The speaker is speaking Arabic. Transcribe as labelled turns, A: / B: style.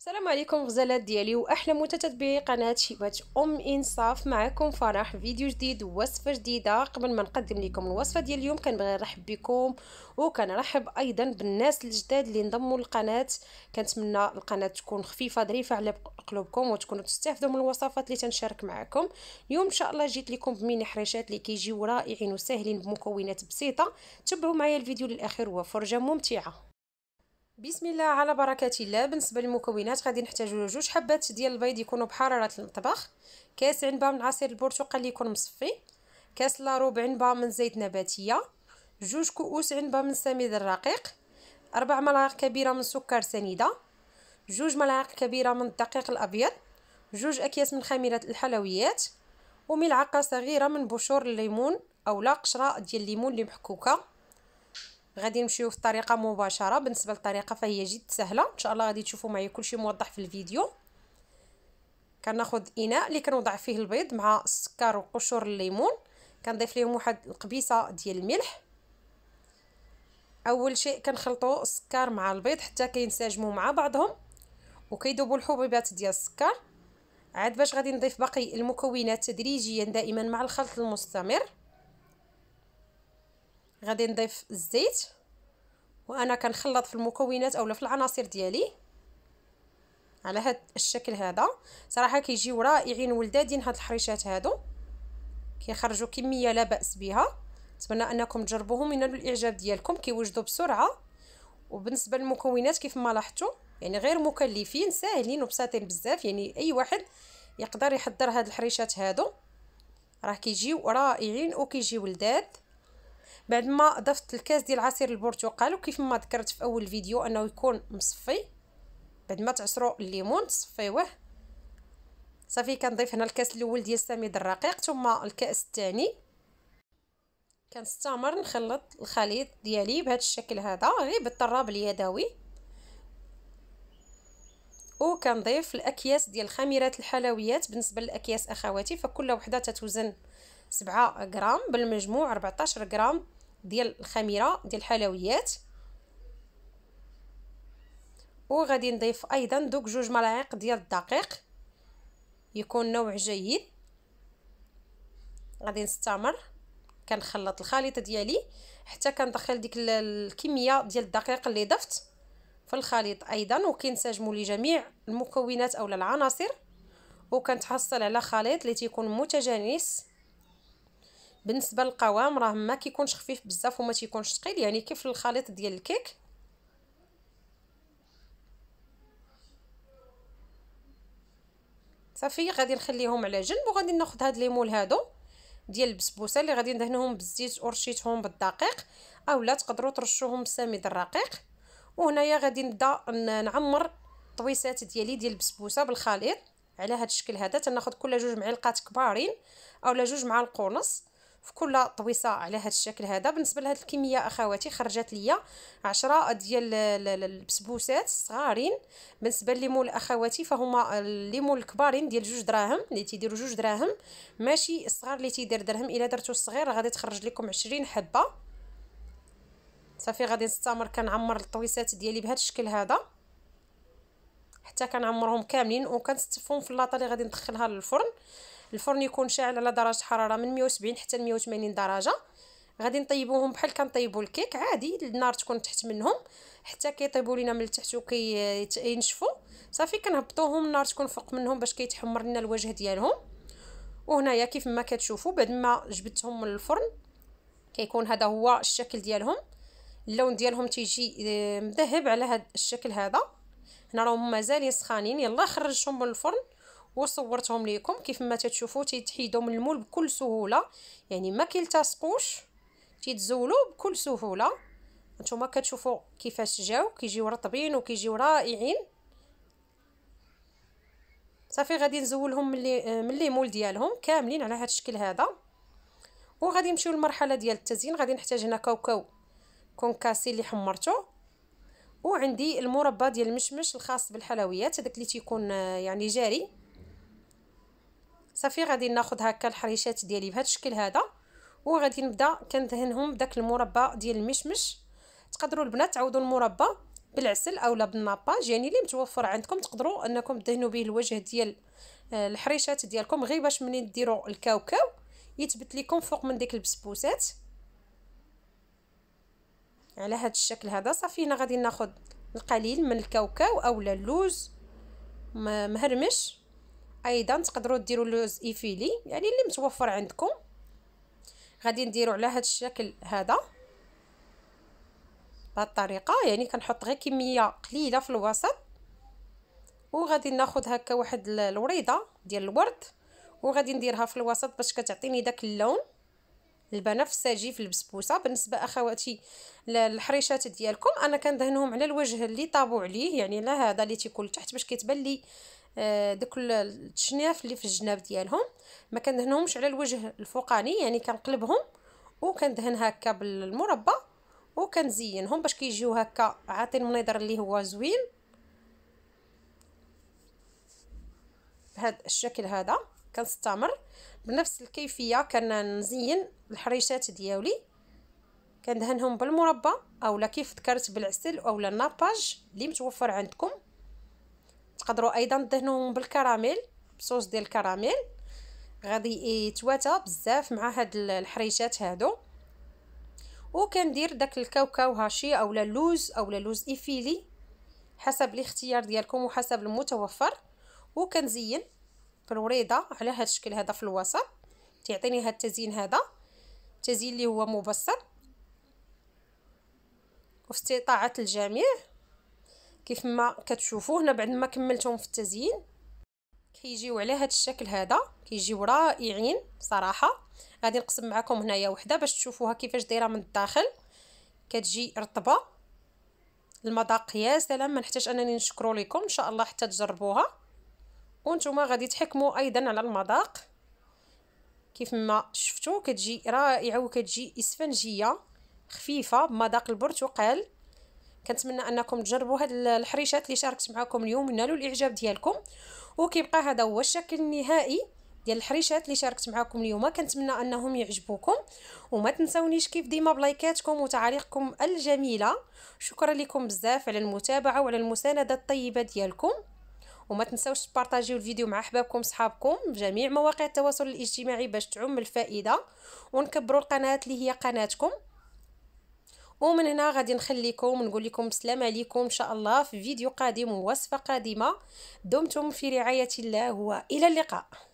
A: السلام عليكم غزالات ديالي واحلى متتبعي قناه شيبات ام انصاف معكم فرح فيديو جديد وصفه جديده قبل ما نقدم لكم الوصفه ديال اليوم كنبغي نرحب بكم وكنرحب ايضا بالناس الجداد اللي انضموا للقناه كنتمنى القناه تكون خفيفه ظريفه على قلوبكم وتكونوا تستافدوا من الوصفات اللي تنشارك معكم اليوم ان شاء الله جيت لكم بميني حريشات اللي كيجيو رائعين وساهلين بمكونات بسيطه تبعوا معايا الفيديو للاخير وفرجه فرجه ممتعه بسم الله على بركه الله بالنسبه للمكونات غادي نحتاجو جوج حبات ديال البيض يكونوا بحراره المطبخ كاس عنبه من عصير البرتقال اللي يكون مصفي كاس لا ربع عنبه من زيت نباتيه جوج كؤوس عنبه من السميد الرقيق اربع ملاعق كبيره من سكر سنيده جوج ملاعق كبيره من الدقيق الابيض جوج اكياس من خميره الحلويات وملعقه صغيره من بشور الليمون اولا قشره ديال الليمون اللي محكوكه غادي نمشيو في الطريقه مباشره بالنسبه للطريقه فهي جد سهله ان شاء الله غادي تشوفوا معايا كلشي موضح في الفيديو كناخذ اناء اللي كنوضع فيه البيض مع السكر وقشور الليمون كنضيف ليهم واحد القبيصه ديال الملح اول شيء كنخلطوا السكر مع البيض حتى كينسجموا مع بعضهم وكيذوبوا الحبيبات ديال السكر عاد باش غادي نضيف باقي المكونات تدريجيا دائما مع الخلط المستمر غادي نضيف الزيت وانا كنخلط في المكونات اولا في العناصر ديالي على هذا الشكل هذا صراحه كيجيو رائعين ولدادين هاد الحريشات هادو كيخرجوا كميه لا باس بها نتمنى انكم تجربوهم ينالوا الاعجاب ديالكم كيوجدوا بسرعه وبالنسبه للمكونات كيف ما لاحظتوا يعني غير مكلفين ساهلين وبساطين بزاف يعني اي واحد يقدر يحضر هاد الحريشات هادو راه كيجيو رائعين وكيجيو لذاذ بعد ما ضفت الكاس ديال عصير البرتقال وكيف ما ذكرت في اول فيديو انه يكون مصفي بعد ما تعصروا الليمون تصفيوه صافي كنضيف هنا الكاس الاول ديال السميد الرقيق ثم الكاس الثاني كنستمر نخلط الخليط ديالي بهذا الشكل هذا غير بالطراب اليدوي وكنضيف الاكياس ديال خميرات الحلويات بالنسبه للاكياس اخواتي فكل وحده تتوزن سبعة غرام بالمجموع 14 غرام ديال الخميره ديال الحلويات وغادي نضيف ايضا دوك جوج ملاعق ديال الدقيق يكون نوع جيد غادي نستمر كنخلط الخليط ديالي حتى كندخل ديك الكميه ديال الدقيق اللي ضفت في الخليط ايضا وكينسجموا لي جميع المكونات اولا العناصر وكنتحصل على خليط اللي تيكون متجانس بالنسبه للقوام راه ما كيكونش خفيف بزاف وما تيكونش ثقيل يعني كيف الخليط ديال الكيك صافي غادي نخليهم على جنب وغادي ناخذ هاد ليمول هادو ديال البسبوسه اللي غادي ندهنهم بالزيت ورشيتهم بالدقيق اولا تقدروا ترشوهم بالسميد الرقيق وهنايا غادي نبدا نعمر طويسات ديالي ديال البسبوسه بالخليط على هاد الشكل هذا تناخذ كل جوج معلقات كبارين اولا جوج معالق ونص في كل طويصه على هذا الشكل هذا بالنسبه لهاد الكميه اخواتي خرجت ليا 10 ديال البسبوسات صغارين بالنسبه لليمون اخواتي فهما الليمون الكبارين ديال جوج دراهم اللي تيديروا جوج دراهم ماشي الصغار اللي تيدير درهم الا درتو الصغير غادي تخرج لكم 20 حبه صافي غادي نستمر كنعمر الطويسات ديالي بهذا الشكل هذا حتى كنعمرهم كاملين وكنستفهم في اللاطه اللي غادي ندخلها للفرن الفرن يكون شاعل على درجه حراره من 170 حتى 180 درجه غادي نطيبوهم بحال كنطيبوا الكيك عادي النار تكون تحت منهم حتى كيطيبوا لينا من التحت وكينشفوا صافي كنهبطوهم النار تكون فوق منهم باش كيتحمر لنا الوجه ديالهم وهنايا كيف ما كتشوفوا بعد ما جبدتهم من الفرن كيكون هذا هو الشكل ديالهم اللون ديالهم تيجي آه، مذهب على هذا الشكل هذا هنا راهم مازالين سخانين يلا خرجتهم من الفرن وصورتهم ليكم كيف ما تتشوفوا تيتحيدوا من المول بكل سهوله يعني ما كيلتصقوش تيتزولوا بكل سهوله نتوما كتشوفوا كيفاش جاو كيجيو رطبين وكيجيو رائعين صافي غادي نزولهم من لي من مول ديالهم كاملين على هذا الشكل هذا وغادي نمشيو للمرحله ديال التزيين غادي نحتاج هنا كاوكاو كونكاسي اللي حمرته وعندي المربى ديال المشمش الخاص بالحلويات هذاك اللي تيكون آه، يعني جاري صافي غادي ناخذ هكا الحريشات ديالي بهذا الشكل هذا وغادي نبدا كندهنهم بداك المربى ديال المشمش تقدروا البنات تعوضوا المربى بالعسل اولا بالناباج يعني اللي متوفر عندكم تقدروا انكم تدهنوا به الوجه ديال آه، الحريشات ديالكم غير باش منين ديروا الكاوكاو يثبت لكم فوق من ديك البسبوسات على هذا الشكل هذا صافي هنا غادي ناخذ القليل من الكاوكاو اولا اللوز مهرمش ايضا تقدروا ديروا لوز ايفيلي يعني اللي متوفر عندكم غادي نديرو على هذا الشكل هذا بهذه الطريقه يعني كنحط غير كميه قليله في الوسط وغادي ناخذ هكا واحد الوريده ديال الورد وغادي نديرها في الوسط باش كتعطيني داك اللون البنفسجي في البسبوسه بالنسبه اخواتي الحريشات ديالكم انا كندهنهم على الوجه اللي طابوا عليه يعني لا هذا اللي تيكون تحت باش كيتبان لي آه، دوك التشناف اللي في الجناب ديالهم ما كندهنهمش على الوجه الفوقاني يعني كنقلبهم وكندهن هكا بالمربى وكنزينهم باش كيجيو هكا عاطين منظر اللي هو زوين بهذا الشكل هذا كنستمر بنفس الكيفيه كنزين الحريشات ديالي كندهنهم بالمربى اولا كيف ذكرت بالعسل اولا الناباج اللي متوفر عندكم تقدروا ايضا تدهنوهم بالكراميل بصوص ديال الكراميل غادي يتواتى بزاف مع هاد الحريشات هادو وكندير داك الكاوكاو هاشي اولا اللوز اولا لوز ايفيلي حسب الاختيار ديالكم وحسب المتوفر وكنزين بالوريضه على هاد الشكل هذا في الوسط تيعطيني هاد التزيين هذا التزيين اللي هو مبسط وفي استطاعه الجميع كيف ما كتشوفوا هنا بعد ما كملتهم في التزيين كيجيو على هذا الشكل هذا كيجيو رائعين صراحه غادي نقسم معكم هنايا وحده باش تشوفوها كيفاش دايره من الداخل كتجي رطبه المذاق يا سلام ما نحتاج انني نشكرو لكم ان شاء الله حتى تجربوها وانتم غادي تحكموا ايضا على المذاق كيف ما شفتوا كتجي رائعه وكتجي اسفنجيه خفيفه بمذاق البرتقال كنتمنى انكم تجربوا هاد الحريشات اللي شاركت معكم اليوم ينالوا الاعجاب ديالكم وكيبقى هذا هو الشكل النهائي ديال الحريشات اللي شاركت معكم اليوم كنتمنى انهم يعجبوكم وما تنسونيش كيف ديما بلايكاتكم وتعاليقكم الجميله شكرا لكم بزاف على المتابعه وعلى المسانده الطيبه ديالكم وما تنسوش تبارطاجيو الفيديو مع احبابكم صحابكم بجميع مواقع التواصل الاجتماعي باش تعم الفائده ونكبروا القناه اللي هي قناتكم ومن هنا غادي نخليكم نقول لكم السلام عليكم ان شاء الله في فيديو قادم ووصفه قادمه دمتم في رعايه الله والى اللقاء